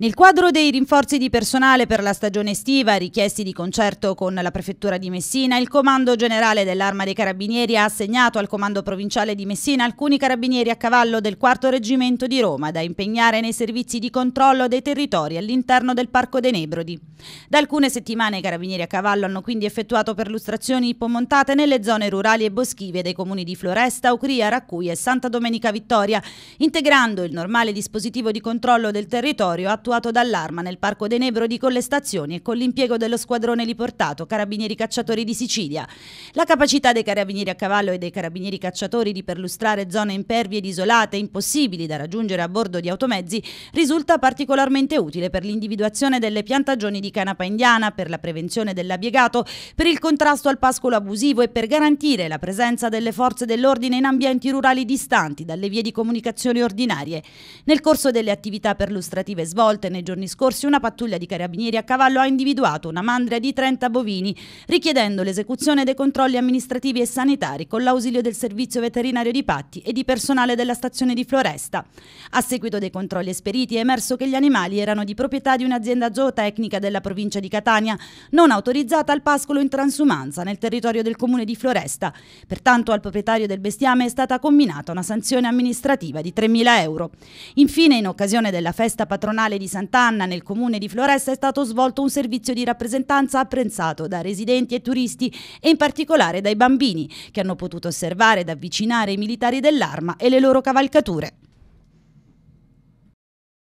Nel quadro dei rinforzi di personale per la stagione estiva richiesti di concerto con la Prefettura di Messina, il Comando Generale dell'Arma dei Carabinieri ha assegnato al Comando Provinciale di Messina alcuni carabinieri a cavallo del 4 Reggimento di Roma da impegnare nei servizi di controllo dei territori all'interno del Parco dei Nebrodi. Da alcune settimane i carabinieri a cavallo hanno quindi effettuato perlustrazioni ipomontate nelle zone rurali e boschive dei comuni di Floresta, Ucria, Raccuia e Santa Domenica Vittoria, integrando il normale dispositivo di controllo del territorio attuale effettuato dall'arma nel Parco De Nebro di Collestazioni e con l'impiego dello squadrone riportato Carabinieri Cacciatori di Sicilia. La capacità dei carabinieri a cavallo e dei carabinieri cacciatori di perlustrare zone impervie ed isolate impossibili da raggiungere a bordo di automezzi risulta particolarmente utile per l'individuazione delle piantagioni di canapa indiana, per la prevenzione dell'abiegato, per il contrasto al pascolo abusivo e per garantire la presenza delle forze dell'ordine in ambienti rurali distanti dalle vie di comunicazione ordinarie. Nel corso delle attività perlustrative svolte, volte nei giorni scorsi una pattuglia di carabinieri a cavallo ha individuato una mandria di 30 bovini, richiedendo l'esecuzione dei controlli amministrativi e sanitari con l'ausilio del servizio veterinario di Patti e di personale della stazione di Floresta. A seguito dei controlli esperiti è emerso che gli animali erano di proprietà di un'azienda zootecnica della provincia di Catania, non autorizzata al pascolo in transumanza nel territorio del comune di Floresta. Pertanto al proprietario del bestiame è stata comminata una sanzione amministrativa di 3.000 euro. Infine, in occasione della festa patronale di Sant'Anna nel comune di Floresta è stato svolto un servizio di rappresentanza apprezzato da residenti e turisti e in particolare dai bambini che hanno potuto osservare ed avvicinare i militari dell'arma e le loro cavalcature.